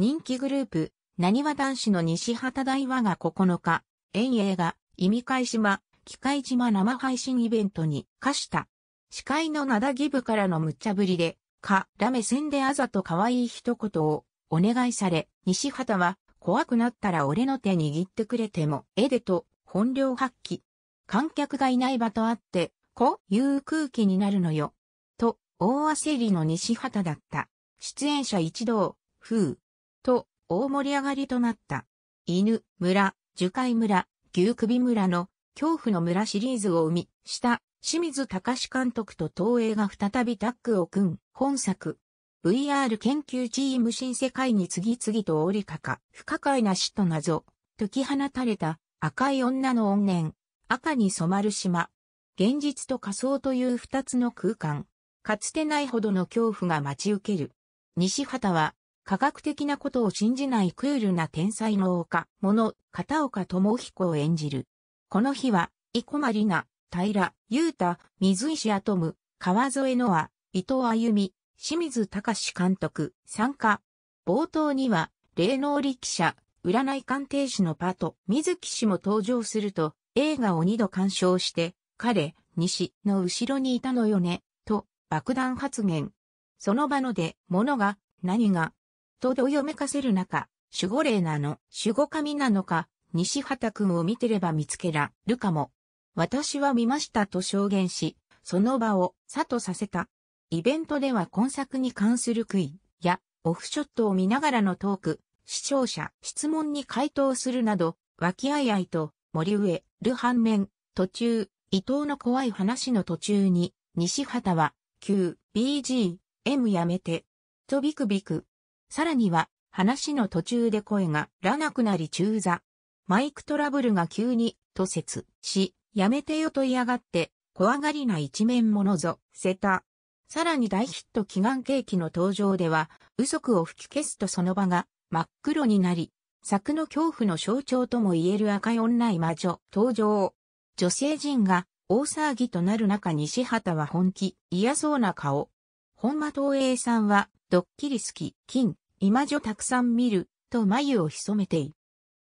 人気グループ、なにわ男子の西畑大和が9日、遠泳が、意味返島、機械島生配信イベントに、化した。司会のだギブからの無茶ぶりで、か、ラメ線であざと可愛い一言を、お願いされ、西畑は、怖くなったら俺の手握ってくれても、えでと、本領発揮。観客がいない場とあって、こ、ういう空気になるのよ。と、大焦りの西畑だった。出演者一同、風。と、大盛り上がりとなった。犬、村、樹海村、牛首村の恐怖の村シリーズを生み、した清水隆監督と東映が再びタッグを組ん、本作。VR 研究チーム新世界に次々と降りかか、不可解な死と謎、解き放たれた赤い女の怨念、赤に染まる島。現実と仮想という二つの空間。かつてないほどの恐怖が待ち受ける。西畑は科学的なことを信じないクールな天才の丘、もの、片岡智彦を演じる。この日は、生駒里奈、平、裕太、水石アトム、川添ノア、伊藤歩美、清水隆監督、参加。冒頭には、霊能力者、占い鑑定士のパト、水木氏も登場すると、映画を2度鑑賞して、彼、西の後ろにいたのよね、と爆弾発言。その場ので、物が、何が、とどよめかせる中、守護霊なの、守護神なのか、西畑くんを見てれば見つけらるかも。私は見ましたと証言し、その場をさとさせた。イベントでは今作に関する悔いやオフショットを見ながらのトーク、視聴者質問に回答するなど、和気あいあいと森植る反面、途中、伊藤の怖い話の途中に、西畑は、q BG、M やめて、とビクビク、さらには、話の途中で声がらなくなり中座。マイクトラブルが急に、と説し、やめてよと嫌がって、怖がりな一面ものぞ、せた。さらに大ヒット祈願ケーキの登場では、嘘くを吹き消すとその場が真っ黒になり、作の恐怖の象徴とも言える赤い女い魔女登場。女性陣が大騒ぎとなる中西畑は本気、嫌そうな顔。本間東映さんはドッキリ好き、金、今女たくさん見る、と眉を潜めてい。